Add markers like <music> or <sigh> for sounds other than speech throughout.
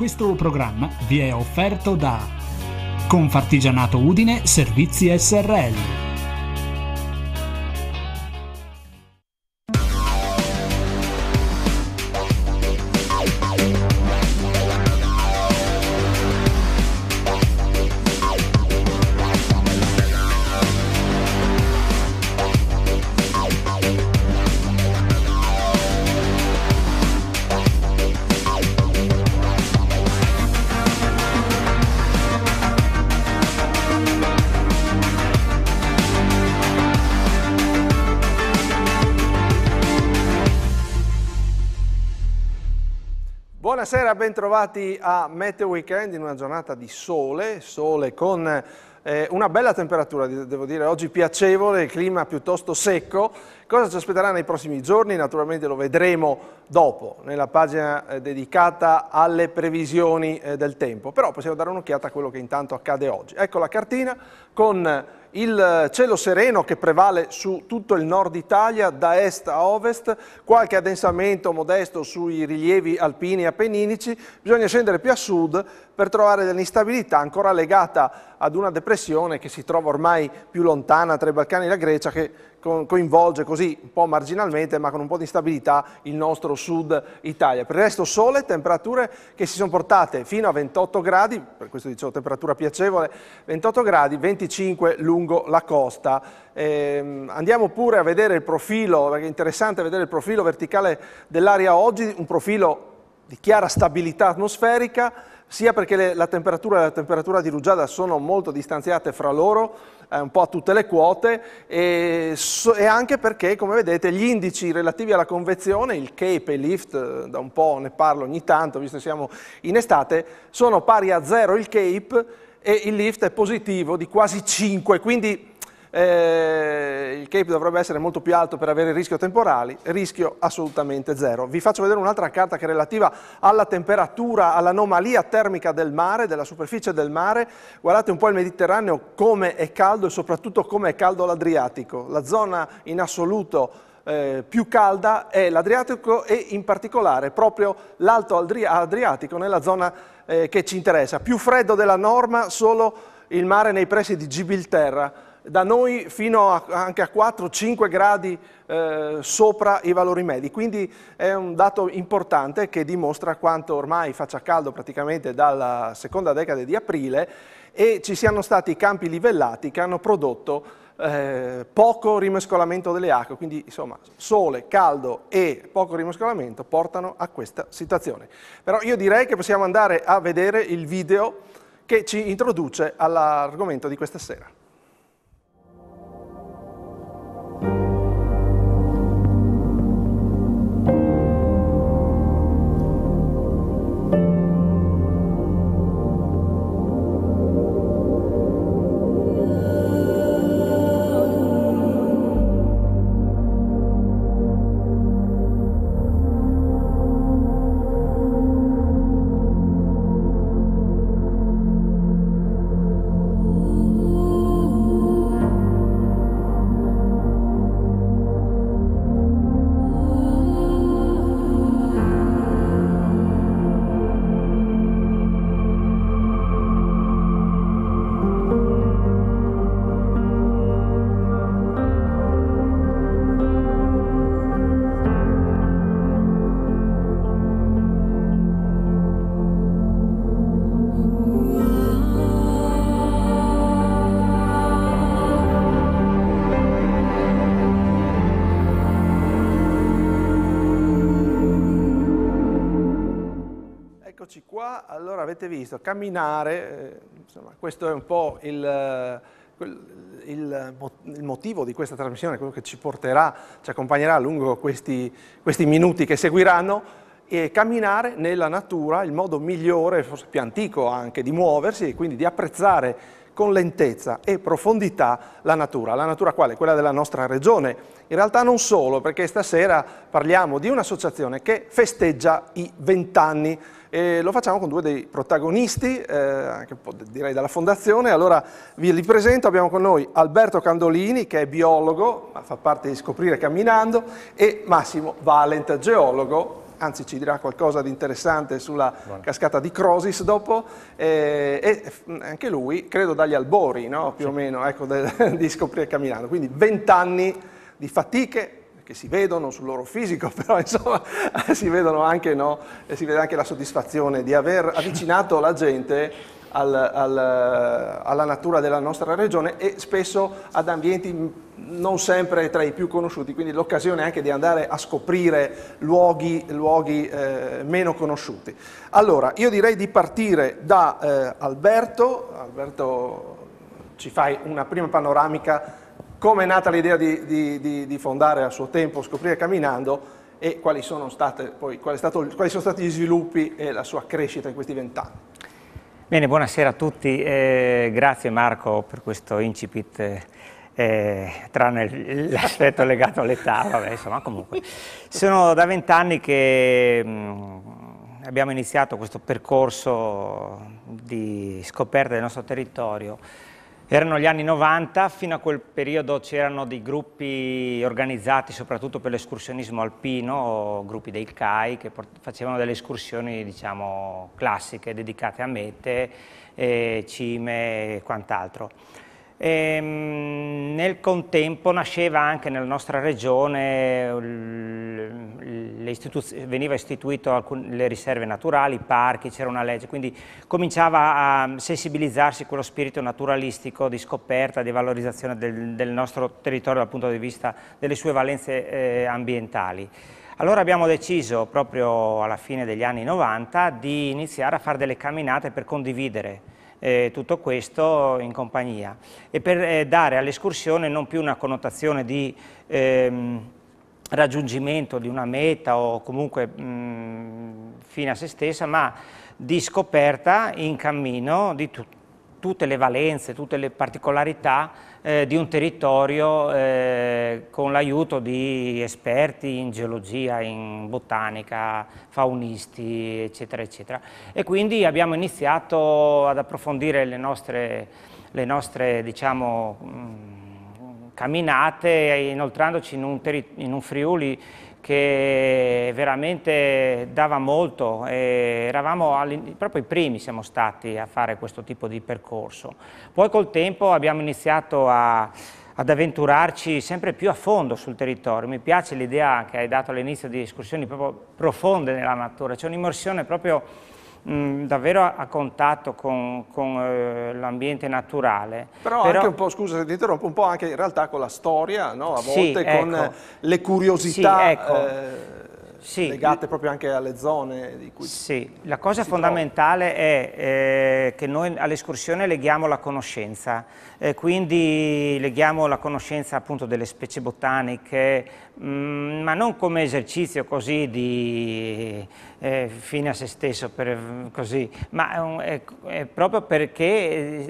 Questo programma vi è offerto da Confartigianato Udine Servizi SRL Buonasera, bentrovati a Meteo Weekend in una giornata di sole, sole con eh, una bella temperatura, devo dire, oggi piacevole, il clima piuttosto secco. Cosa ci aspetterà nei prossimi giorni? Naturalmente lo vedremo dopo, nella pagina eh, dedicata alle previsioni eh, del tempo. Però possiamo dare un'occhiata a quello che intanto accade oggi. Ecco la cartina con il eh, cielo sereno che prevale su tutto il nord Italia, da est a ovest, qualche addensamento modesto sui rilievi alpini e appenninici, bisogna scendere più a sud per trovare dell'instabilità ancora legata ad una depressione che si trova ormai più lontana tra i Balcani e la Grecia, che coinvolge così un po' marginalmente ma con un po' di instabilità il nostro sud Italia. Per il resto sole, temperature che si sono portate fino a 28 gradi, per questo dicevo temperatura piacevole, 28 gradi, 25 lungo la costa. Eh, andiamo pure a vedere il profilo, perché è interessante vedere il profilo verticale dell'aria oggi, un profilo di chiara stabilità atmosferica, sia perché le, la temperatura e la temperatura di rugiada sono molto distanziate fra loro, eh, un po' a tutte le quote, e, so, e, anche perché, come vedete, gli indici relativi alla convezione, il CAPE e il LIFT, eh, da un po' ne parlo ogni tanto, visto che siamo in estate, sono pari a zero il CAPE e il LIFT è positivo di quasi 5, quindi eh, il cape dovrebbe essere molto più alto per avere rischio temporali, rischio assolutamente zero. Vi faccio vedere un'altra carta che è relativa alla temperatura, all'anomalia termica del mare, della superficie del mare. Guardate un po' il Mediterraneo come è caldo e soprattutto come è caldo l'Adriatico. La zona in assoluto eh, più calda è l'Adriatico e in particolare proprio l'Alto Adriatico nella zona eh, che ci interessa. Più freddo della norma solo il mare nei pressi di Gibilterra da noi fino a, anche a 4-5 gradi eh, sopra i valori medi, quindi è un dato importante che dimostra quanto ormai faccia caldo praticamente dalla seconda decade di aprile e ci siano stati campi livellati che hanno prodotto eh, poco rimescolamento delle acque, quindi insomma sole, caldo e poco rimescolamento portano a questa situazione. Però io direi che possiamo andare a vedere il video che ci introduce all'argomento di questa sera. Cristo, camminare, eh, insomma, questo è un po' il, eh, il, eh, il, motivo di questa trasmissione, quello che ci porterà, ci accompagnerà lungo questi, questi minuti che seguiranno, e camminare nella natura, il modo migliore, forse più antico anche, di muoversi e quindi di apprezzare con lentezza e profondità la natura. La natura quale? Quella della nostra regione. In realtà non solo, perché stasera parliamo di un'associazione che festeggia i vent'anni e lo facciamo con due dei protagonisti, eh, anche un po' direi dalla fondazione. Allora vi li presento, abbiamo con noi Alberto Candolini che è biologo, ma fa parte di Scoprire Camminando, e Massimo Valent, geologo, anzi ci dirà qualcosa di interessante sulla Buone. cascata di Crosis dopo, eh, e anche lui, credo dagli albori, no? più sì. o meno, ecco, de, <laughs> di scoprire camminando. Quindi vent'anni di fatiche, che si vedono sul loro fisico, <laughs> però insomma si, anche, no, si vede anche la soddisfazione di aver avvicinato la gente al, al, alla natura della nostra regione e spesso ad ambienti non sempre tra i più conosciuti, quindi l'occasione anche di andare a scoprire luoghi, luoghi eh, meno conosciuti. Allora, io direi di partire da eh, Alberto, Alberto ci fai una prima panoramica come è nata l'idea di, di, di, di, fondare a suo tempo Scoprire Camminando e quali sono, state, poi, quali, stato, quali sono stati gli sviluppi e la sua crescita in questi vent'anni. Bene, buonasera a tutti, eh, grazie Marco per questo incipit, eh, tranne l'aspetto legato all'età, vabbè, insomma, comunque. Sono da vent'anni che mh, mm, abbiamo iniziato questo percorso di scoperta del nostro territorio erano gli anni 90, fino a quel periodo c'erano dei gruppi organizzati soprattutto per l'escursionismo alpino, gruppi dei CAI che facevano delle escursioni diciamo, classiche dedicate a mete, eh, cime e quant'altro. E, ehm, nel contempo nasceva anche nella nostra regione, veniva istituito alcune, le riserve naturali, i parchi, c'era una legge, quindi cominciava a sensibilizzarsi quello spirito naturalistico di scoperta, di valorizzazione del, del nostro territorio dal punto di vista delle sue valenze eh, ambientali. Allora abbiamo deciso proprio alla fine degli anni 90 di iniziare a fare delle camminate per condividere eh, tutto questo in compagnia e per eh, dare all'escursione non più una connotazione di ehm, raggiungimento di una meta o comunque mh, fine a se stessa, ma di scoperta in cammino di tu tutte le valenze, tutte le particolarità eh, di un territorio eh, con l'aiuto di esperti in geologia, in botanica, faunisti, eccetera, eccetera. E quindi abbiamo iniziato ad approfondire le nostre, le nostre diciamo, mh, camminate, inoltrandoci in un, in un Friuli che veramente dava molto, eravamo proprio i primi siamo stati a fare questo tipo di percorso. Poi col tempo abbiamo iniziato a, ad avventurarci sempre più a fondo sul territorio, mi piace l'idea che hai dato all'inizio di escursioni proprio profonde nella natura, c'è cioè un'immersione proprio Mm, davvero a, a, contatto con, con eh, l'ambiente naturale. Però, Però, anche un po', scusa se ti interrompo, un po' anche in realtà con la storia, no? a volte sì, con ecco. le curiosità. Sì, ecco. eh sì. legate proprio anche alle zone di cui Sì, la cosa fondamentale trova. è eh, che noi all'escursione leghiamo la conoscenza, eh, quindi leghiamo la conoscenza appunto delle specie botaniche, mh, mm, ma non come esercizio così di eh, fine a se stesso, per, così, ma è, è proprio perché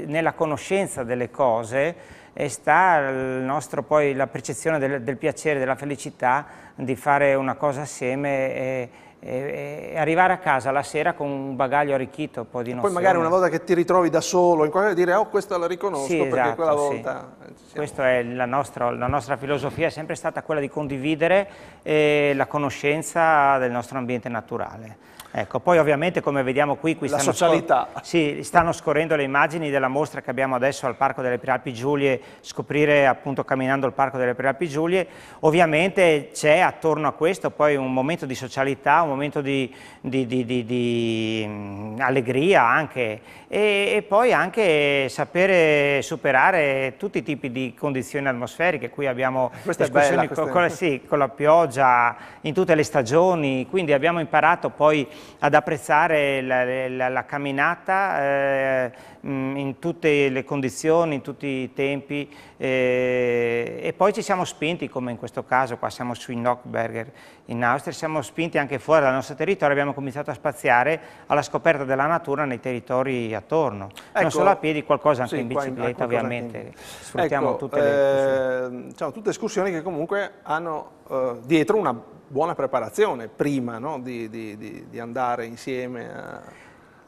eh, nella conoscenza delle cose e sta nostro, poi, la percezione del, del, piacere, della felicità di fare una cosa assieme e, e, arrivare a casa la sera con un bagaglio arricchito, un po' di nozioni. Poi magari una volta che ti ritrovi da solo, in qualche dire, oh questa la riconosco sì, perché quella esatto, volta... Eh, sì. Questa è la nostra, la nostra, filosofia, è sempre stata quella di condividere eh, la conoscenza del nostro ambiente naturale. Ecco, poi ovviamente come vediamo qui, qui stanno, scor sì, stanno, scorrendo le immagini della mostra che abbiamo adesso al Parco delle Prealpi Giulie, scoprire appunto camminando il Parco delle Prealpi Giulie, ovviamente c'è attorno a questo poi un momento di socialità, momento di, di, di, di mm, allegria anche e, e, poi anche sapere superare tutti i tipi di condizioni atmosferiche, qui abbiamo eh, Questa escursioni bella, con, con, sì, con la pioggia in tutte le stagioni, quindi abbiamo imparato poi ad apprezzare la, la, la camminata eh, mh, mm, in tutte le condizioni, in tutti i tempi eh, e poi ci siamo spinti, come in questo caso qua siamo sui Nockberger in Austria, siamo spinti anche fuori dal nostro territorio, abbiamo cominciato a spaziare alla scoperta della natura nei territori attorno, ecco, non solo a piedi, qualcosa anche sì, in bicicletta ecco, ovviamente, in... sfruttiamo ecco, tutte le... Eh, diciamo, tutte escursioni che comunque hanno eh, dietro una buona preparazione prima no? di, di, di, di andare insieme a...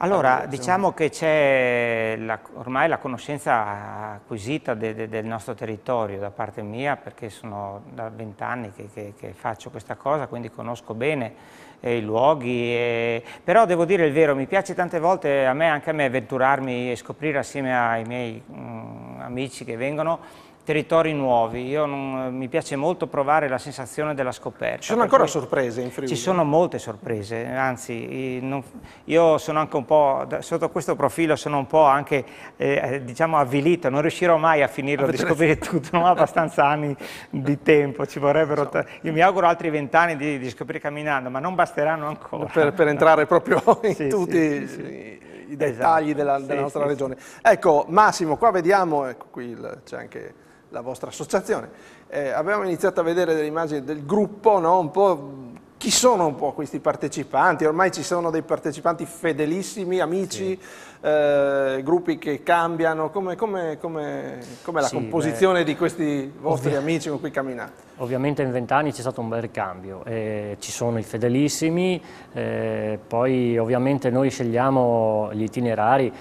Allora, diciamo che c'è ormai la conoscenza acquisita de, de, del nostro territorio da parte mia, perché sono da vent'anni che, che, che, faccio questa cosa, quindi conosco bene eh, i luoghi, eh, però devo dire il vero, mi piace tante volte a me, anche a me, avventurarmi e scoprire assieme ai miei mh, mm, amici che vengono territori nuovi. Io non, eh, mi piace molto provare la sensazione della scoperta. Ci sono ancora sorprese in Friuli? Ci sono molte sorprese, anzi non, io sono anche un po', sotto questo profilo sono un po' anche eh, eh, diciamo avvilito, non riuscirò mai a finirlo, a scoprire tutto, non ho abbastanza <laughs> anni di tempo, ci vorrebbero... Io mi auguro altri vent'anni di, di, scoprire camminando, ma non basteranno ancora. Per, per entrare proprio <laughs> in sì, tutti... Sì, sì, i dettagli esatto. della, della nostra regione. Ecco, Massimo, qua vediamo, ecco qui c'è anche la vostra associazione. Eh, avevamo iniziato a vedere delle immagini del gruppo, no? un po' chi sono un po' questi partecipanti? Ormai ci sono dei partecipanti fedelissimi, amici, sì. eh, gruppi che cambiano, come, come, come, come la sì, composizione beh, di questi vostri amici con cui camminate? Ovviamente in vent'anni c'è stato un bel cambio, eh, ci sono i fedelissimi, eh, poi ovviamente noi scegliamo gli itinerari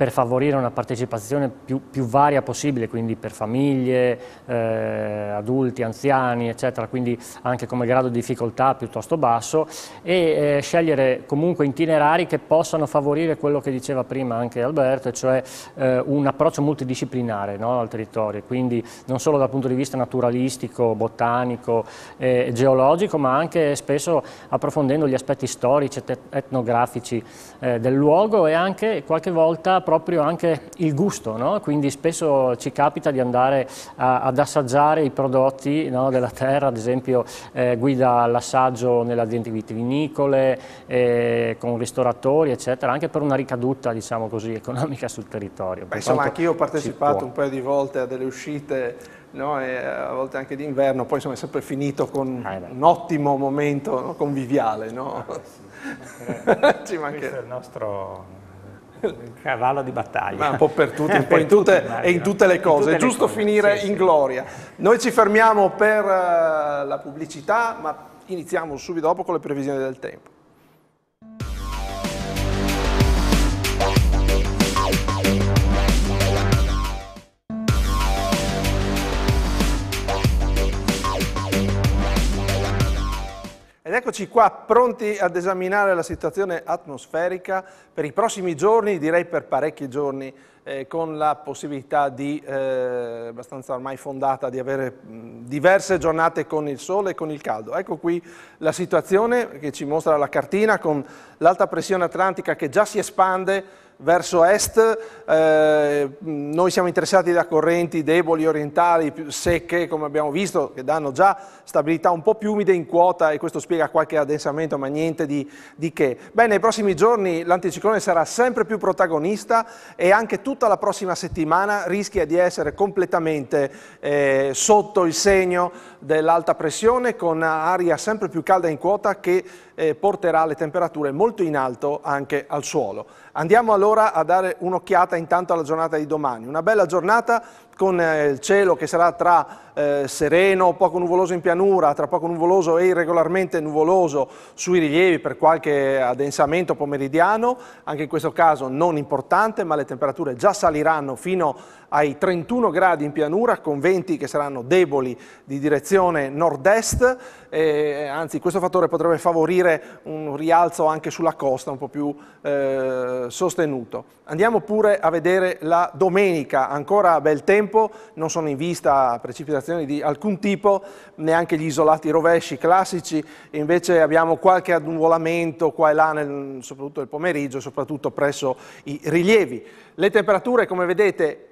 per favorire una partecipazione più, più varia possibile, quindi per famiglie, eh, adulti, anziani, eccetera, quindi anche come grado di difficoltà piuttosto basso e eh, scegliere comunque itinerari che possano favorire quello che diceva prima anche Alberto, cioè eh, un approccio multidisciplinare no, al territorio, quindi non solo dal punto di vista naturalistico, botanico, eh, geologico, ma anche spesso approfondendo gli aspetti storici, etnografici eh, del luogo e anche qualche volta proprio anche il gusto, no? quindi spesso ci capita di andare a, ad assaggiare i prodotti no, della terra, ad esempio eh, guida l'assaggio nelle aziende vitivinicole, eh, con ristoratori eccetera, anche per una ricaduta diciamo così, economica sul territorio. Beh, insomma anche io ho partecipato un paio di volte a delle uscite No, eh, a volte anche d'inverno, poi insomma è sempre finito con ah, un ottimo momento no, conviviale. No? Ah, <laughs> sì, Ci mancherà. Questo è il nostro <laughs> cavallo di battaglia. Ma un po' per tutti, un <laughs> po' in tutte, e in tutte le cose. Tutte è giusto cose, finire sì, in sì. gloria. Noi ci fermiamo per eh, la pubblicità, ma iniziamo subito dopo con le previsioni del tempo. Ed eccoci qua pronti ad esaminare la situazione atmosferica per i prossimi giorni, direi per parecchi giorni, eh, con la possibilità di, eh, abbastanza ormai fondata, di avere mh, diverse giornate con il sole e con il caldo. Ecco qui la situazione che ci mostra la cartina con l'alta pressione atlantica che già si espande verso est, eh, noi siamo interessati da correnti deboli orientali, secche come abbiamo visto, che danno già stabilità un po' più umide in quota e questo spiega qualche addensamento ma niente di, di che. Beh, nei prossimi giorni l'anticiclone sarà sempre più protagonista e anche tutta la prossima settimana rischia di essere completamente eh, sotto il segno dell'alta pressione con aria sempre più calda in quota che eh, porterà le temperature molto in alto anche al suolo. Andiamo allora a dare un'occhiata intanto alla giornata di domani. Una bella giornata con eh, il cielo che sarà tra eh, sereno, poco nuvoloso in pianura, tra poco nuvoloso e irregolarmente nuvoloso sui rilievi per qualche addensamento pomeridiano, anche in questo caso non importante, ma le temperature già saliranno fino ai 31 gradi in pianura, con venti che saranno deboli di direzione nord-est, anzi questo fattore potrebbe favorire un rialzo anche sulla costa un po' più eh, sostenuto. Andiamo pure a vedere la domenica, ancora bel tempo, tempo, non sono in vista precipitazioni di alcun tipo, neanche gli isolati rovesci classici, invece abbiamo qualche annuvolamento qua e là, nel, soprattutto nel pomeriggio, soprattutto presso i rilievi. Le temperature, come vedete,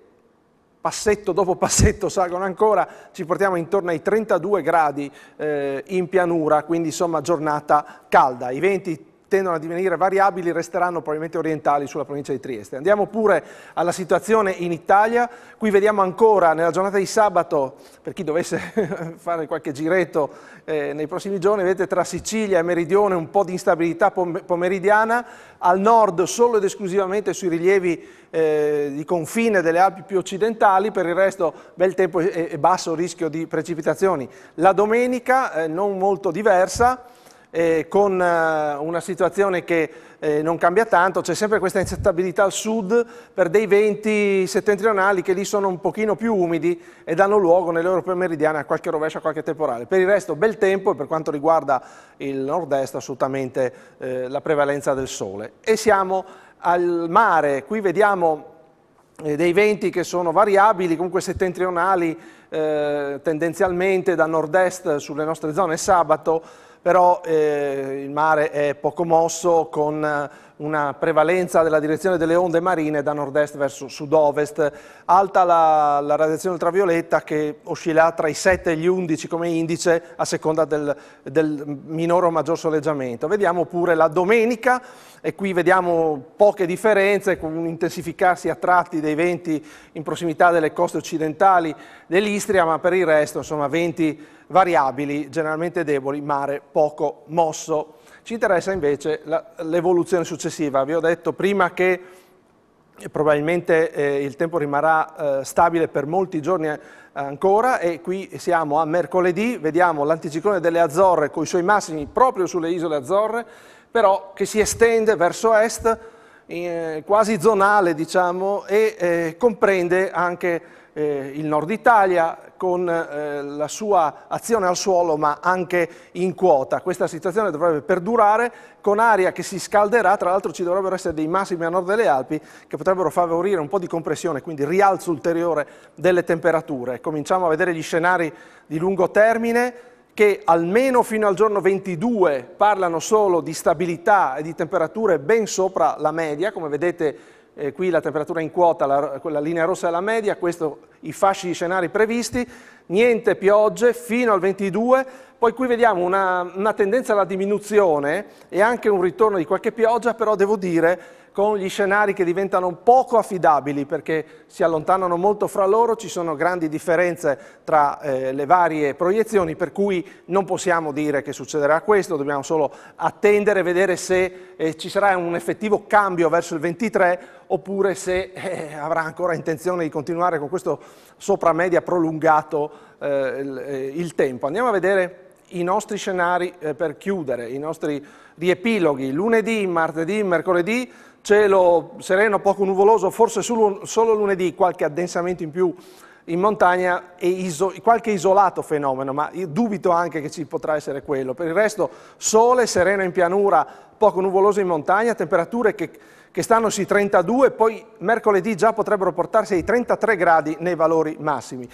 passetto dopo passetto salgono ancora, ci portiamo intorno ai 32 gradi eh, in pianura, quindi insomma giornata calda. I venti tendono a divenire variabili resteranno probabilmente orientali sulla provincia di Trieste. Andiamo pure alla situazione in Italia, qui vediamo ancora nella giornata di sabato, per chi dovesse <laughs> fare qualche giretto eh, nei prossimi giorni, vedete tra Sicilia e Meridione un po' di instabilità pomeridiana, al nord solo ed esclusivamente sui rilievi eh, di confine delle Alpi più occidentali, per il resto bel tempo e, e basso rischio di precipitazioni. La domenica eh, non molto diversa, eh, con eh, una situazione che eh, non cambia tanto, c'è sempre questa instabilità al sud per dei venti settentrionali che lì sono un pochino più umidi e danno luogo nell'Europa meridiana a qualche rovescia, a qualche temporale. Per il resto bel tempo e per quanto riguarda il nord-est assolutamente eh, la prevalenza del sole. E siamo al mare, qui vediamo eh, dei venti che sono variabili, comunque settentrionali eh, tendenzialmente da nord-est sulle nostre zone sabato, però eh, il mare è poco mosso con eh, una prevalenza della direzione delle onde marine da nord-est verso sud-ovest. Alta la, la, radiazione ultravioletta che oscilla tra i 7 e gli 11 come indice a seconda del, del minore o maggior soleggiamento. Vediamo pure la domenica e qui vediamo poche differenze con un intensificarsi a tratti dei venti in prossimità delle coste occidentali dell'Istria, ma per il resto insomma 20 variabili generalmente deboli, mare poco mosso. Ci interessa invece l'evoluzione successiva. Vi ho detto prima che eh, probabilmente eh, il tempo rimarrà eh, stabile per molti giorni eh, ancora e qui siamo a mercoledì, vediamo l'anticiclone delle Azzorre con i suoi massimi proprio sulle isole Azzorre, però che si estende verso est, eh, quasi zonale diciamo, e eh, comprende anche eh, il nord Italia con eh, la sua azione al suolo ma anche in quota. Questa situazione dovrebbe perdurare con aria che si scalderà, tra l'altro ci dovrebbero essere dei massimi a nord delle Alpi che potrebbero favorire un po' di compressione, quindi rialzo ulteriore delle temperature. Cominciamo a vedere gli scenari di lungo termine che almeno fino al giorno 22 parlano solo di stabilità e di temperature ben sopra la media, come vedete eh, qui la temperatura in quota, la, la linea rossa è la media, questi i fasci di scenari previsti, niente piogge fino al 22, poi qui vediamo una, una tendenza alla diminuzione e anche un ritorno di qualche pioggia, però devo dire con gli scenari che diventano poco affidabili perché si allontanano molto fra loro, ci sono grandi differenze tra eh, le varie proiezioni, per cui non possiamo dire che succederà questo, dobbiamo solo attendere e vedere se eh, ci sarà un effettivo cambio verso il 23 oppure se eh, avrà ancora intenzione di continuare con questo sopramedia prolungato eh, il, eh, il tempo. Andiamo a vedere i nostri scenari eh, per chiudere, i nostri riepiloghi lunedì, martedì, mercoledì cielo sereno, poco nuvoloso, forse solo, solo lunedì qualche addensamento in più in montagna e iso qualche isolato fenomeno, ma io dubito anche che ci potrà essere quello. Per il resto sole, sereno in pianura, poco nuvoloso in montagna, temperature che, che stanno sui 32, poi mercoledì già potrebbero portarsi ai 33 gradi nei valori massimi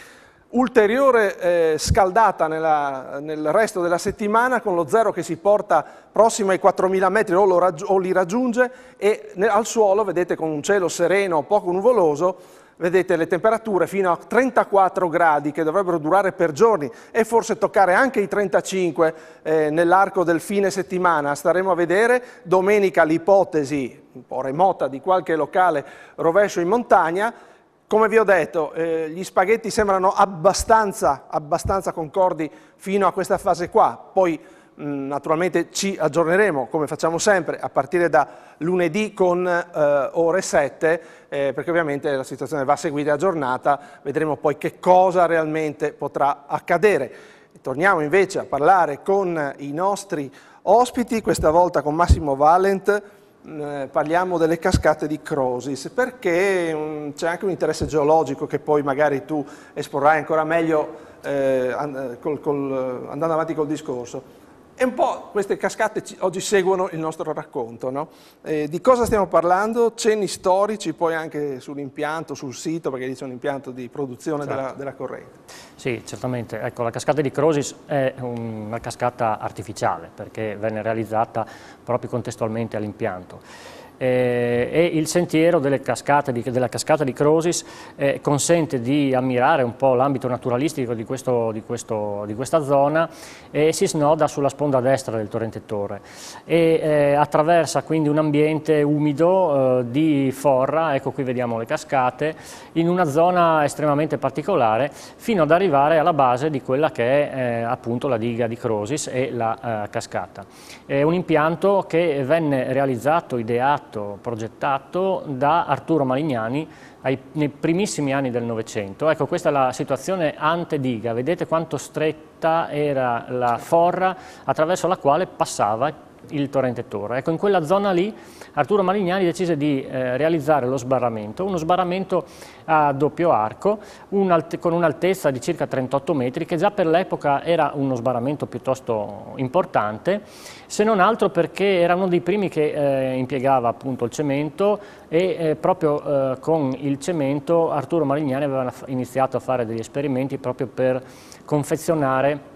ulteriore eh, scaldata nella, nel resto della settimana con lo zero che si porta prossimo ai 4.000 metri o, raggi o li raggiunge e nel, al suolo, vedete con un cielo sereno poco nuvoloso, vedete le temperature fino a 34 gradi che dovrebbero durare per giorni e forse toccare anche i 35 eh, nell'arco del fine settimana. Staremo a vedere domenica l'ipotesi un po' remota di qualche locale rovescio in montagna come vi ho detto, eh, gli spaghetti sembrano abbastanza, abbastanza, concordi fino a questa fase qua, poi mh, mm, naturalmente ci aggiorneremo, come facciamo sempre, a partire da lunedì con eh, ore 7, eh, perché ovviamente la situazione va seguita e aggiornata, vedremo poi che cosa realmente potrà accadere. Torniamo invece a parlare con i nostri ospiti, questa volta con Massimo Valent, eh, parliamo delle cascate di Crosis, perché c'è anche un interesse geologico che poi magari tu esporrai ancora meglio eh, eh col, col, andando avanti col discorso. E un po' queste cascate oggi seguono il nostro racconto. No? Eh, di cosa stiamo parlando? Cenni storici, poi anche sull'impianto, sul sito, perché lì c'è un impianto di produzione certo. della, della, corrente. Sì, certamente. Ecco, la cascata di Crosis è una cascata artificiale, perché venne realizzata proprio contestualmente all'impianto eh, e il sentiero delle cascate di, della cascata di Crosis eh, consente di ammirare un po' l'ambito naturalistico di, questo, di, questo, di, questa zona e si snoda sulla sponda destra del torrente Torre e eh, attraversa quindi un ambiente umido eh, di forra, ecco qui vediamo le cascate, in una zona estremamente particolare fino ad arrivare alla base di quella che è eh, appunto la diga di Crosis e la eh, cascata. È un impianto che venne realizzato, ideato stato progettato da Arturo Malignani ai, nei primissimi anni del Novecento. Ecco, questa è la situazione ante diga, vedete quanto stretta era la forra attraverso la quale passava il torrente Torre. Ecco, in quella zona lì Arturo Malignani decise di eh, realizzare lo sbarramento, uno sbarramento a doppio arco un con un'altezza di circa 38 metri che già per l'epoca era uno sbarramento piuttosto importante, se non altro perché era uno dei primi che eh, impiegava appunto il cemento e eh, proprio eh, con il cemento Arturo Malignani aveva iniziato a fare degli esperimenti proprio per confezionare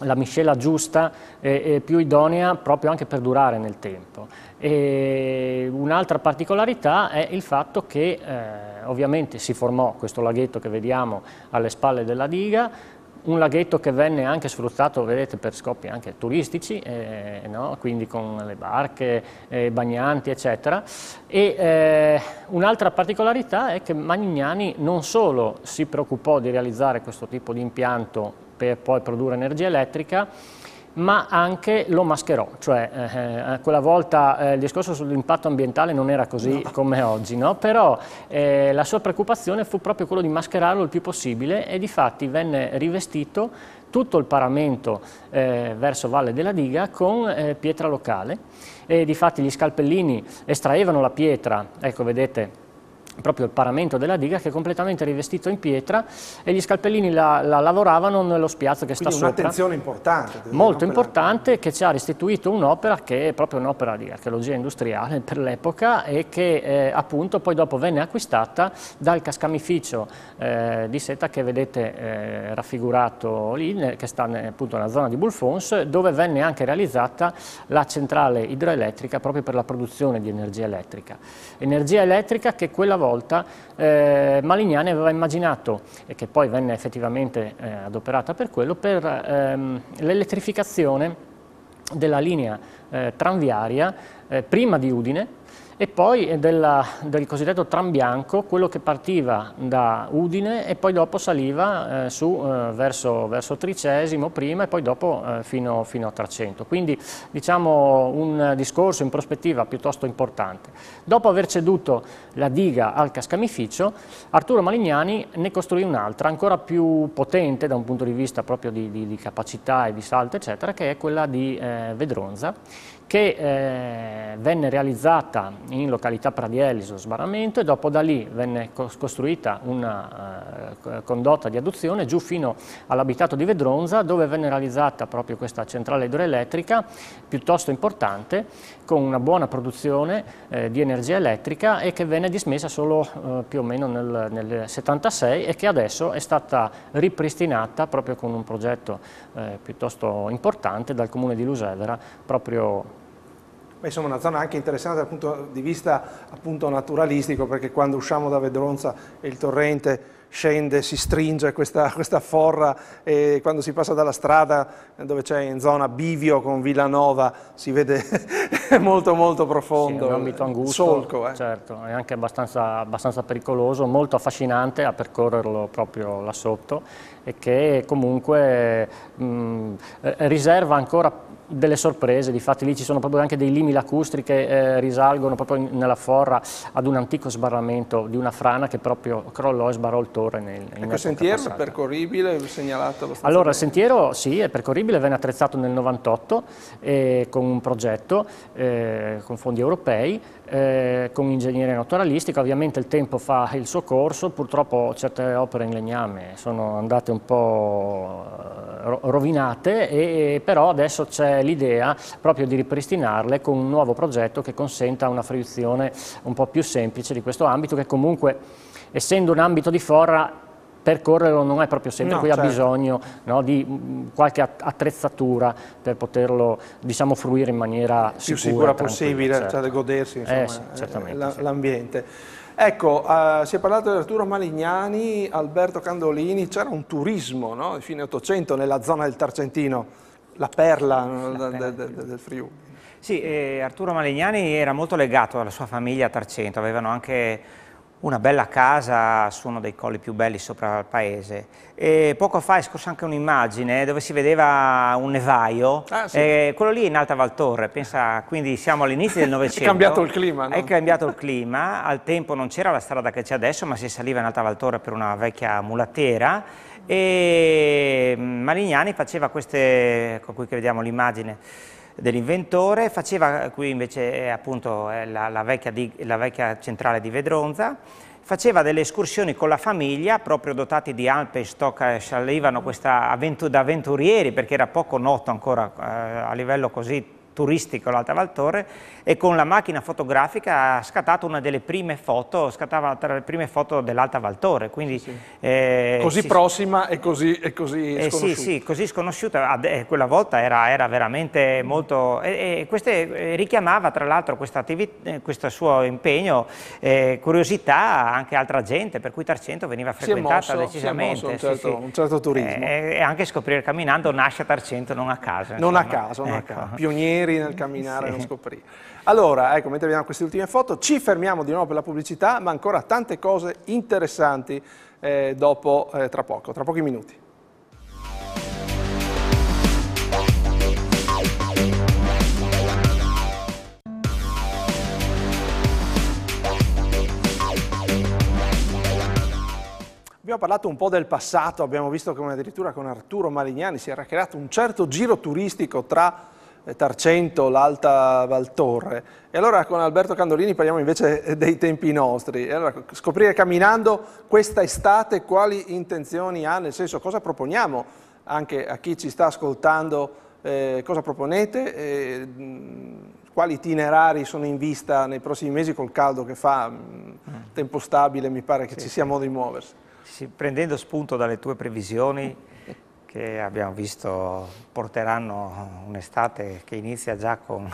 la miscela giusta e, più idonea proprio anche per durare nel tempo. Un'altra particolarità è il fatto che eh, ovviamente si formò questo laghetto che vediamo alle spalle della diga, un laghetto che venne anche sfruttato vedete, per scopi anche turistici, eh, no? quindi con le barche, eh, bagnanti eccetera. E eh, un'altra particolarità è che Magnignani non solo si preoccupò di realizzare questo tipo di impianto per poi produrre energia elettrica, ma anche lo mascherò, cioè eh, eh, quella volta eh, il discorso sull'impatto ambientale non era così no. come oggi, no? però eh, la sua preoccupazione fu proprio quello di mascherarlo il più possibile e di fatti venne rivestito tutto il paramento eh, verso Valle della Diga con eh, pietra locale e di fatti gli scalpellini estraevano la pietra, ecco vedete proprio il paramento della diga che è completamente rivestito in pietra e gli scalpellini la, la lavoravano nello spiazzo che Quindi sta sopra. un'attenzione importante. Molto importante che ci ha restituito un'opera che è proprio un'opera di archeologia industriale per l'epoca e che eh, appunto poi dopo venne acquistata dal cascamificio eh, di seta che vedete eh, raffigurato lì, che sta appunto nella zona di Bulfons, dove venne anche realizzata la centrale idroelettrica proprio per la produzione di energia elettrica. Energia elettrica che quella volta volta eh, Malignani aveva immaginato, e che poi venne effettivamente eh, adoperata per quello, per ehm, l'elettrificazione della linea eh, tranviaria eh, prima di Udine, e poi della, del cosiddetto tram bianco, quello che partiva da Udine e poi dopo saliva eh, su eh, verso, verso, Tricesimo prima e poi dopo eh, fino, fino, a 300. Quindi diciamo un discorso in prospettiva piuttosto importante. Dopo aver ceduto la diga al cascamificio, Arturo Malignani ne costruì un'altra, ancora più potente da un punto di vista proprio di, di, di capacità e di salto eccetera, che è quella di eh, Vedronza che eh, venne realizzata in località Pradieliso Sbarramento e dopo da lì venne costruita una eh, condotta di adduzione giù fino all'abitato di Vedronza dove venne realizzata proprio questa centrale idroelettrica piuttosto importante con una buona produzione eh, di energia elettrica e che venne dismessa solo eh, più o meno nel, nel 76 e che adesso è stata ripristinata proprio con un progetto eh, piuttosto importante dal comune di Lusevera proprio insomma una zona anche interessante dal punto di vista appunto naturalistico perché quando usciamo da Vedronza e il torrente scende, si stringe questa, <laughs> questa forra e quando si passa dalla strada dove c'è in zona Bivio con Villanova si vede <laughs> molto molto profondo, sì, un angusto, solco. Eh. Certo, è anche abbastanza, abbastanza pericoloso, molto affascinante a percorrerlo proprio là sotto e che comunque mh, riserva ancora delle sorprese, difatti lì ci sono proprio anche dei limi lacustri che eh, risalgono proprio nella forra ad un antico sbarramento di una frana che proprio crollò e sbarrò il torre nel Ecco, sentiero passata. percorribile, segnalato allo Allora, il sentiero sì, è percorribile, venne attrezzato nel 98 eh, con un progetto eh, con fondi europei, eh, con ingegneria naturalistica, ovviamente il tempo fa il suo corso, purtroppo certe opere in legname sono andate un po' rovinate, e, però adesso c'è l'idea proprio di ripristinarle con un nuovo progetto che consenta una fruizione un po' più semplice di questo ambito che comunque essendo un ambito di forra percorrerlo non è proprio sempre, no, qui certo. ha bisogno no, di mm, qualche attrezzatura per poterlo diciamo, fruire in maniera più sicura possibile, certo. cioè godersi eh, sì, l'ambiente. Sì. Ecco, eh, si è parlato di Arturo Malignani, Alberto Candolini, c'era un turismo no? di fine 800 nella zona del Tarcentino, la perla, la perla. De, de, del Friuli. Sì, eh, Arturo Malignani era molto legato alla sua famiglia a Tarcento, avevano anche una bella casa su uno dei colli più belli sopra il paese. E poco fa è scorsa anche un'immagine dove si vedeva un nevaio, ah, sì. quello lì è in Alta Valtorre, pensa, quindi siamo all'inizio del <laughs> Novecento. è cambiato il clima. No? È cambiato il clima, al tempo non c'era la strada che c'è adesso, ma si saliva in Alta Valtorre per una vecchia mulatera e Marignani faceva queste, con cui vediamo l'immagine, dell'inventore, faceva qui invece eh, appunto eh, la, la, vecchia di, la, vecchia centrale di Vedronza, faceva delle escursioni con la famiglia, proprio dotati di alpe, stocca, eh, salivano questa avventu da avventurieri, perché era poco noto ancora eh, a livello così turistico l'Alta Valtore e con la macchina fotografica ha scattato una delle prime foto, scattava tra le prime foto dell'Alta Valtore, quindi... Sì. Eh, così sì, prossima e così, e così eh, sconosciuta. Sì, sì, così sconosciuta, ah, beh, quella volta era, era veramente mm. molto... E, e queste, eh, richiamava tra l'altro eh, questo suo impegno, eh, curiosità anche altra gente, per cui Tarcento veniva frequentata mosso, decisamente. Un certo, un, certo, turismo. Eh, e anche scoprire camminando nasce Tarcento non a caso. Non a caso, non ecco. a caso. Pionieri neri nel camminare, sì. non scoprire. Allora, ecco, mentre vediamo queste ultime foto, ci fermiamo di nuovo per la pubblicità, ma ancora tante cose interessanti eh, dopo, eh, tra poco, tra pochi minuti. Abbiamo parlato un po' del passato, abbiamo visto come addirittura con Arturo Malignani si era creato un certo giro turistico tra eh, Tarcento, l'Alta Valtorre. E allora con Alberto Candolini parliamo invece eh, dei tempi nostri. E allora, scoprire camminando questa estate quali intenzioni ha, nel senso cosa proponiamo anche a chi ci sta ascoltando, eh, cosa proponete, eh, quali itinerari sono in vista nei prossimi mesi col caldo che fa, mh, mm. tempo stabile mi pare che sì, ci sia modo di muoversi. Sì, prendendo spunto dalle tue previsioni, <laughs> che abbiamo visto porteranno un'estate che inizia già con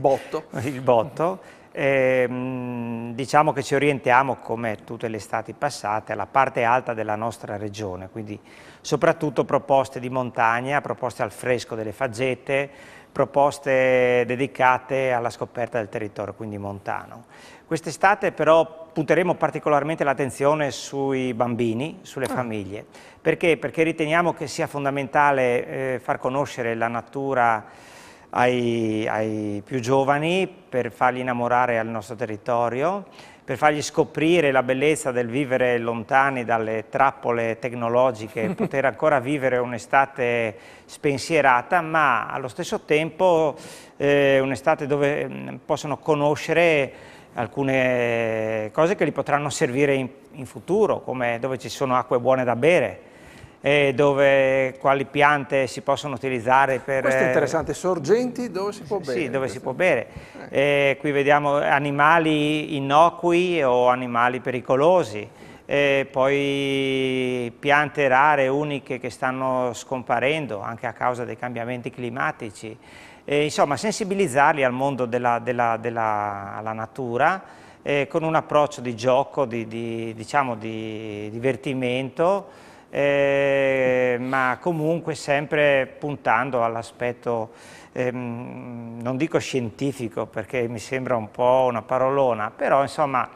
botto. il botto. <laughs> E, ehm, diciamo che ci orientiamo, come tutte le estati passate, alla parte alta della nostra regione, quindi soprattutto proposte di montagna, proposte al fresco delle faggete, proposte dedicate alla scoperta del territorio, quindi montano. Quest'estate però punteremo particolarmente l'attenzione sui bambini, sulle ah. famiglie. Perché? Perché riteniamo che sia fondamentale eh, far conoscere la natura ai, ai più giovani per farli innamorare al nostro territorio, per fargli scoprire la bellezza del vivere lontani dalle trappole tecnologiche, <laughs> poter ancora vivere un'estate spensierata, ma allo stesso tempo eh, un'estate dove mm, possono conoscere alcune cose che li potranno servire in, in futuro, come dove ci sono acque buone da bere, dove, quali piante si possono utilizzare per... Questo è eh, interessante, sorgenti dove si può bere. Sì, dove si può bere. Eh. qui vediamo animali innocui o animali pericolosi, eh, poi piante rare, uniche che stanno scomparendo anche a causa dei cambiamenti climatici eh, insomma sensibilizzarli al mondo della, della, della natura eh, con un approccio di gioco, di, di, diciamo di divertimento, eh, ma comunque sempre puntando all'aspetto, ehm, non dico scientifico perché mi sembra un po' una parolona, però insomma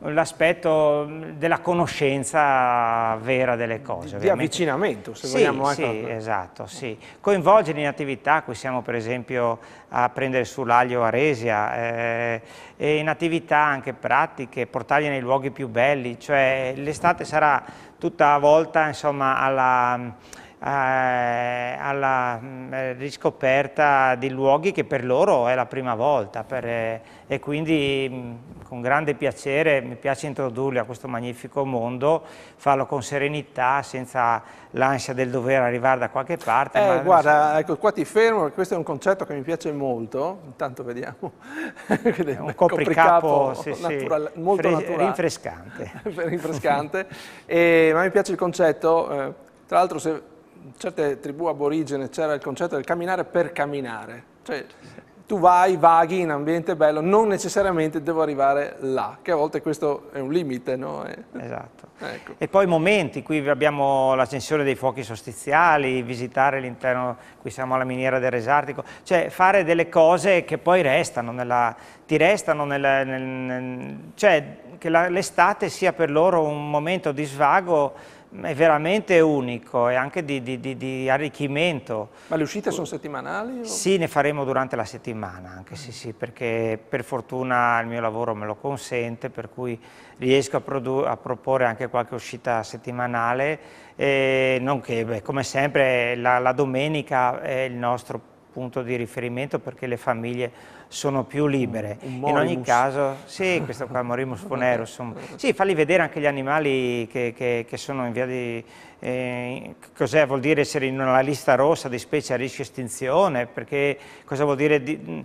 l'aspetto mm, della conoscenza vera delle cose. Di, di avvicinamento, se sì, vogliamo. Sì, ecco. esatto, sì. Coinvolgere in attività, qui siamo per esempio a prendere sull'aglio Aresia, eh, e in attività anche pratiche, portarli nei luoghi più belli, cioè l'estate sarà tutta volta insomma alla eh, alla mm, riscoperta di luoghi che per loro è la prima volta per, eh, e quindi mm, con grande piacere, mi piace introdurli a questo magnifico mondo, farlo con serenità, senza l'ansia del dover arrivare da qualche parte. Eh, guarda, so. ecco, qua ti fermo, questo è un concetto che mi piace molto, intanto vediamo. È un <laughs> copricapo, copricapo sì, <laughs> natural, sì, molto <laughs> naturale. Rinfrescante. rinfrescante, e, ma mi piace il concetto, eh, tra l'altro se in certe tribù aborigene c'era il concetto del camminare per camminare, cioè tu vai, vaghi in ambiente bello, non necessariamente devo arrivare là, che a volte questo è un limite, no? Eh. Esatto. Ecco. E poi momenti, qui abbiamo l'ascensione dei fuochi sostiziali, visitare l'interno, qui siamo alla miniera del Resartico, cioè fare delle cose che poi restano, nella, ti restano, nella, nel, nel, cioè che l'estate sia per loro un momento di svago è veramente unico e anche di, di, di, di, arricchimento. Ma le uscite sono settimanali? O? Sì, ne faremo durante la settimana, anche mm. sì, sì, perché per fortuna il mio lavoro me lo consente, per cui riesco a, a proporre anche qualche uscita settimanale, eh, nonché, beh, come sempre, la, la domenica è il nostro punto di riferimento perché le famiglie sono più libere. In ogni caso, sì, questo qua, Morimus <laughs> Fonero, sì, farli vedere anche gli animali che, che, che sono in via di... Eh, cos'è vuol dire essere in una lista rossa di specie a rischio estinzione? Perché cosa vuol dire di, mm,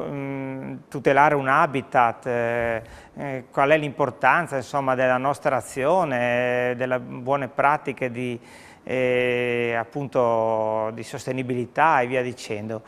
mm, tutelare un habitat, eh, eh, qual è l'importanza della nostra azione, delle buone pratiche di, eh, appunto, di sostenibilità e via dicendo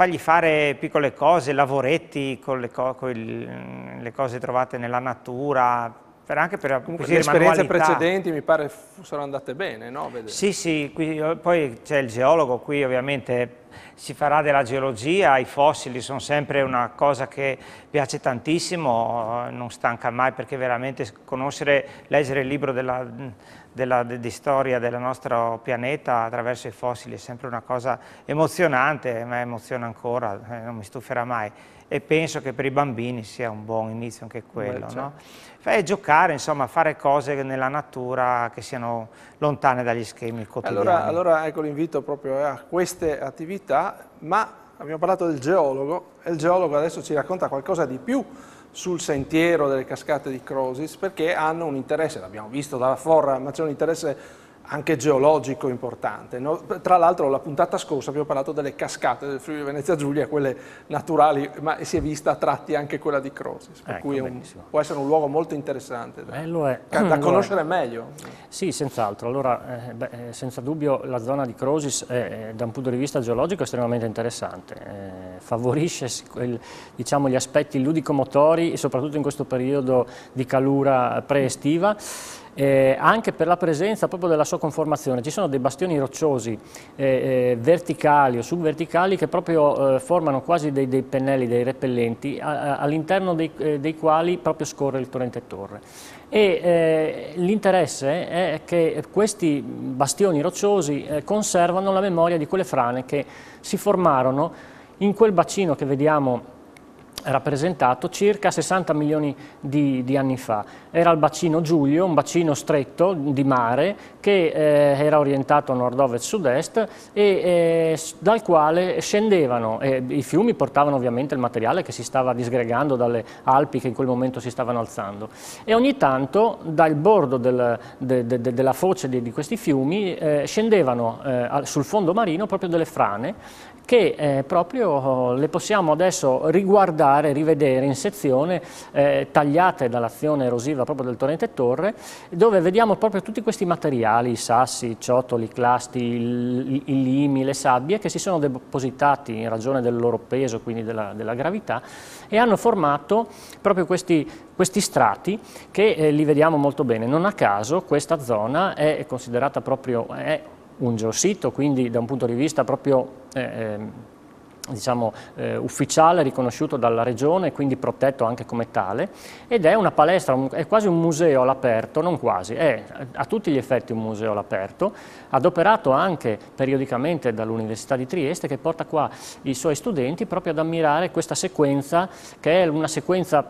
fargli fare piccole cose, lavoretti con le, co con il, mm, le cose trovate nella natura, per anche per Comunque, le esperienze manualità. precedenti mi pare fossero andate bene, no? Vedete. Sì, sì, qui, poi c'è il geologo, qui ovviamente si farà della geologia, i fossili sono sempre una cosa che piace tantissimo, non stanca mai perché veramente conoscere, leggere il libro della della, di storia del nostro pianeta attraverso i fossili è sempre una cosa emozionante, ma emoziona ancora, eh, non mi stuferà mai e penso che per i bambini sia un buon inizio anche quello. Beh, no? Cioè. giocare, insomma, fare cose nella natura che siano lontane dagli schemi quotidiani. Allora, allora ecco l'invito proprio eh, a queste attività, ma abbiamo parlato del geologo e il geologo adesso ci racconta qualcosa di più sul sentiero delle cascate di Crosis perché hanno un interesse, l'abbiamo visto dalla Forra, ma c'è un interesse anche geologico importante. No? Tra l'altro la puntata scorsa abbiamo parlato delle cascate del Friuli Venezia Giulia, quelle naturali, ma si è vista a tratti anche quella di Crosis, per ecco, cui un, può essere un luogo molto interessante da, da mm, conoscere meglio. Sì, senz'altro. Allora, eh, beh, eh, senza dubbio la zona di Crosis è, da un punto di vista geologico estremamente interessante, eh, favorisce quel, diciamo, gli aspetti ludicomotori, soprattutto in questo periodo di calura preestiva, eh, anche per la presenza proprio della sua conformazione. Ci sono dei bastioni rocciosi eh, eh verticali o subverticali che proprio eh, formano quasi dei, dei, pennelli, dei repellenti, all'interno dei, eh, dei, quali proprio scorre il torrente Torre. E l'interesse è che questi bastioni rocciosi conservano la memoria di quelle frane che si formarono in quel bacino che vediamo rappresentato circa 60 milioni di, di, anni fa. Era il bacino Giulio, un bacino stretto di mare che eh, era orientato a nord-ovest-sud-est e eh, dal quale scendevano, eh, i fiumi portavano ovviamente il materiale che si stava disgregando dalle Alpi che in quel momento si stavano alzando e ogni tanto dal bordo del, de, de, de, della foce di, di questi fiumi eh, scendevano eh, sul fondo marino proprio delle frane che eh, proprio le possiamo adesso riguardare, rivedere in sezione eh, tagliate dall'azione erosiva proprio del torrente Torre, dove vediamo proprio tutti questi materiali, i sassi, i ciotoli, i clasti, i, limi, le sabbie, che si sono depositati in ragione del loro peso, quindi della, della gravità, e hanno formato proprio questi, questi strati che eh, li vediamo molto bene. Non a caso questa zona è considerata proprio... È un geosito, quindi da un punto di vista proprio eh, ehm, diciamo, eh, ufficiale, riconosciuto dalla regione e quindi protetto anche come tale, ed è una palestra, un, è quasi un museo all'aperto, non quasi, è a tutti gli effetti un museo all'aperto, adoperato anche periodicamente dall'Università di Trieste che porta qua i suoi studenti proprio ad ammirare questa sequenza che è una sequenza,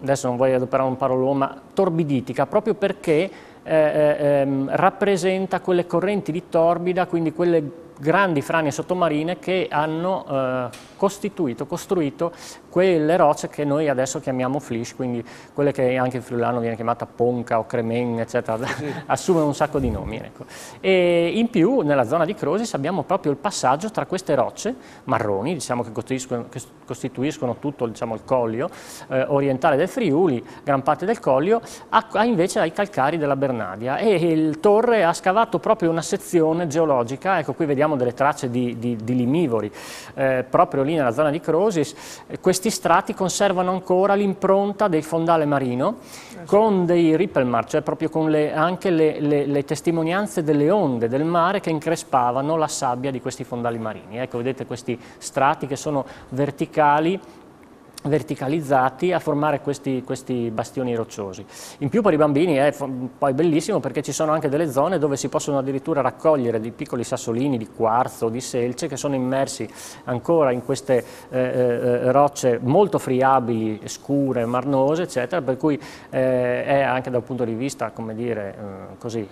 adesso non voglio adoperare un parolone, ma torbiditica, proprio perché eh, eh, ehm, rappresenta quelle correnti di torbida, quindi quelle grandi frane sottomarine che hanno eh, costituito, costruito quelle rocce che noi adesso chiamiamo flish, quindi quelle che anche in friulano viene chiamata ponca o cremen, eccetera, sì. <laughs> assumono un sacco di nomi. Ecco. E in più nella zona di Crosis abbiamo proprio il passaggio tra queste rocce marroni, diciamo che costituiscono, che costituiscono tutto diciamo, il collio eh, orientale del Friuli, gran parte del collio, a, a invece ai calcari della Bernadia e il Torre ha scavato proprio una sezione geologica, ecco qui vediamo delle tracce di, di, di limivori, eh, proprio lì nella zona di Crosis, eh, questi strati conservano ancora l'impronta del fondale marino esatto. con dei ripple mar, cioè proprio con le, anche le, le, le, testimonianze delle onde del mare che increspavano la sabbia di questi fondali marini. Ecco, vedete questi strati che sono verticali verticalizzati a formare questi, questi, bastioni rocciosi. In più per i bambini è poi bellissimo perché ci sono anche delle zone dove si possono addirittura raccogliere dei piccoli sassolini di quarzo, di selce che sono immersi ancora in queste eh, eh, eh rocce molto friabili, scure, marnose eccetera, per cui eh, è anche dal punto di vista come dire eh, così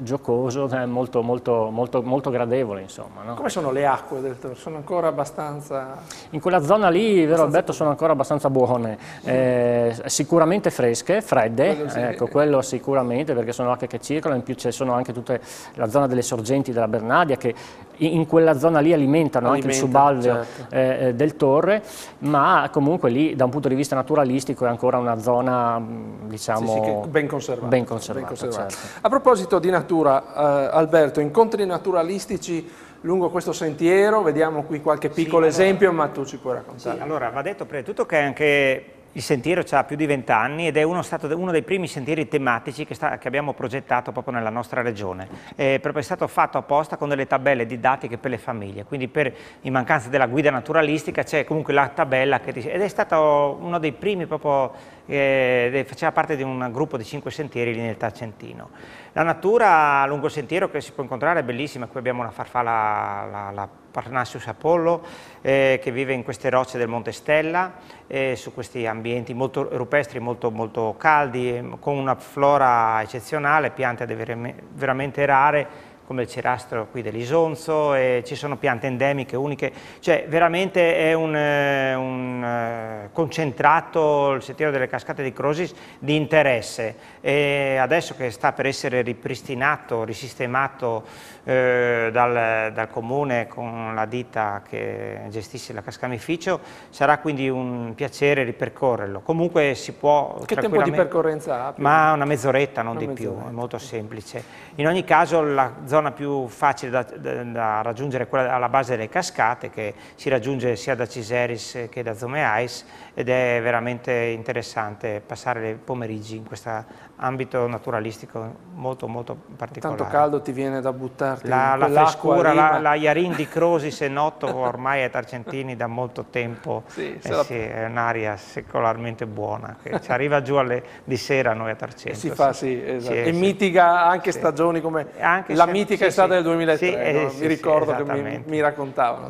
giocoso molto, molto, molto, molto, gradevole insomma. No? Come sono le acque del Sono ancora abbastanza... In quella zona lì, vero Alberto, sono sono ancora abbastanza buone, eh, sicuramente fresche, fredde, quello sì. ecco quello sicuramente perché sono acque che circolano, in più ci sono anche tutta la zona delle sorgenti della Bernadia che in quella zona lì alimentano Alimenta, anche il subalveo certo. Eh, eh, del Torre, ma comunque lì da un punto di vista naturalistico è ancora una zona mm, diciamo, sì, sì, ben conservata. Ben conservata, ben conservata. Certo. A proposito di natura, eh, Alberto, incontri naturalistici lungo questo sentiero, vediamo qui qualche piccolo sì, esempio, allora, ma tu ci puoi raccontare. Sì, allora va detto prima di tutto che anche il sentiero ha più di vent'anni ed è uno, stato, uno, dei primi sentieri tematici che, sta, che, abbiamo progettato proprio nella nostra regione. È proprio stato fatto apposta con delle tabelle didattiche per le famiglie, quindi per, in mancanza della guida naturalistica c'è comunque la tabella che, ed è stato uno dei primi proprio eh, faceva parte di un gruppo di cinque sentieri lì nel Tarcentino. La natura lungo il sentiero che si può incontrare è bellissima, qui abbiamo una farfalla, la, la Parnassus Apollo, eh, che vive in queste rocce del Monte Stella, eh, su questi ambienti molto rupestri, molto, molto caldi, eh, con una flora eccezionale, piante veramente rare, come il cerastro qui dell'Isonzo, e ci sono piante endemiche uniche, cioè veramente è un, eh, un eh, concentrato, il sentiero delle cascate di Crosis, di interesse. E adesso che sta per essere ripristinato, risistemato eh, dal, dal, comune con la ditta che gestisce la cascamificio, sarà quindi un piacere ripercorrerlo. Comunque si può... Che tempo di percorrenza ha? Ma una mezz'oretta, non una di mezz'oretta. più, è molto semplice. In ogni caso la zona zona più facile da, da, da raggiungere è quella alla base delle cascate che si raggiunge sia da Ciseris che da Zomeais ed è veramente interessante passare dei pomeriggi in questo ambito naturalistico molto molto particolare. Tanto caldo ti viene da buttarti la, la frescura, la, la Iarin di Crosi se noto ormai a Tarcentini da molto tempo, <laughs> sì, eh, sì, è un'aria secolarmente buona, che ci arriva giù alle, di sera noi a Tarcento. Si fa, sì, esatto. e mitiga anche stagioni come anche la se... mitica estate del 2003, no? Eh, mi ricordo che mi, mi raccontavano.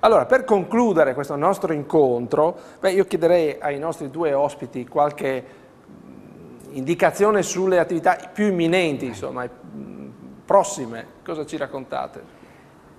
Allora, per concludere questo nostro incontro, beh, Beh, io chiederei ai nostri due ospiti qualche mm, indicazione sulle attività più imminenti, insomma, mm, prossime. Cosa ci raccontate?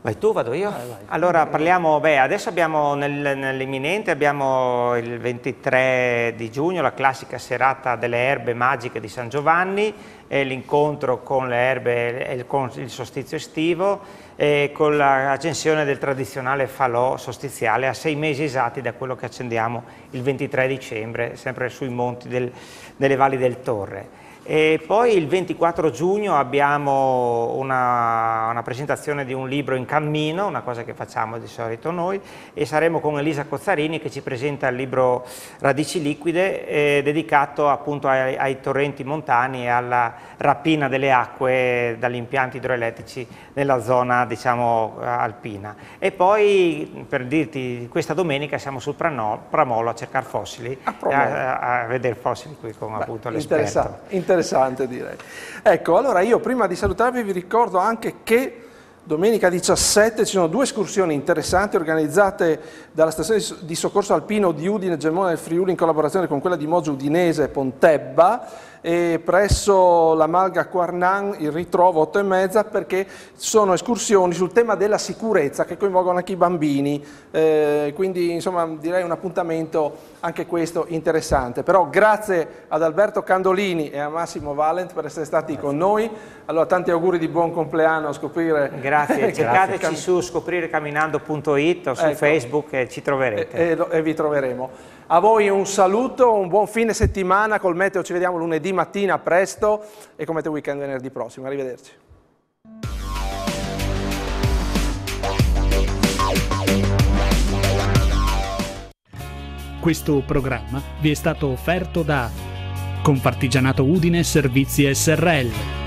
Vai tu, vado io? Vai, vai. Allora parliamo, beh, adesso abbiamo nel, nell'imminente, abbiamo il 23 di giugno la classica serata delle erbe magiche di San Giovanni, eh, l'incontro con le erbe e con il sostizio estivo e con l'accensione del tradizionale falò sostiziale a sei mesi esatti da quello che accendiamo il 23 dicembre, sempre sui monti del, delle valli del Torre. E poi il 24 giugno abbiamo una, una, presentazione di un libro in cammino, una cosa che facciamo di solito noi, e saremo con Elisa Cozzarini che ci presenta il libro Radici liquide, eh, dedicato appunto ai, ai, torrenti montani e alla rapina delle acque dagli impianti idroelettrici nella zona diciamo eh, alpina. E poi per dirti, questa domenica siamo sul Pramolo a cercare fossili, a, a, a vedere fossili qui con Beh, appunto l'esperto interessante direi. Ecco, allora io prima di salutarvi vi ricordo anche che domenica 17 ci sono due escursioni interessanti organizzate dalla stazione di soccorso alpino di Udine Gemona del Friuli in collaborazione con quella di Moggio Udinese e Pontebba e presso la Malga Quarnan il ritrovo 8 e mezza perché sono escursioni sul tema della sicurezza che coinvolgono anche i bambini, eh, quindi insomma direi un appuntamento anche questo interessante. Però grazie ad Alberto Candolini e a Massimo Valent per essere stati grazie. con noi. Allora tanti auguri di buon compleanno a scoprire. <laughs> Grazie, <laughs> cercateci grazie. su scoprirecaminando.it o su ecco. Facebook e ci troverete. E, e, e vi troveremo. A voi un saluto, un buon fine settimana col meteo, ci vediamo lunedì mattina presto e come meteo weekend venerdì prossimo. Arrivederci. Questo programma vi è stato offerto da Confartigianato Udine Servizi SRL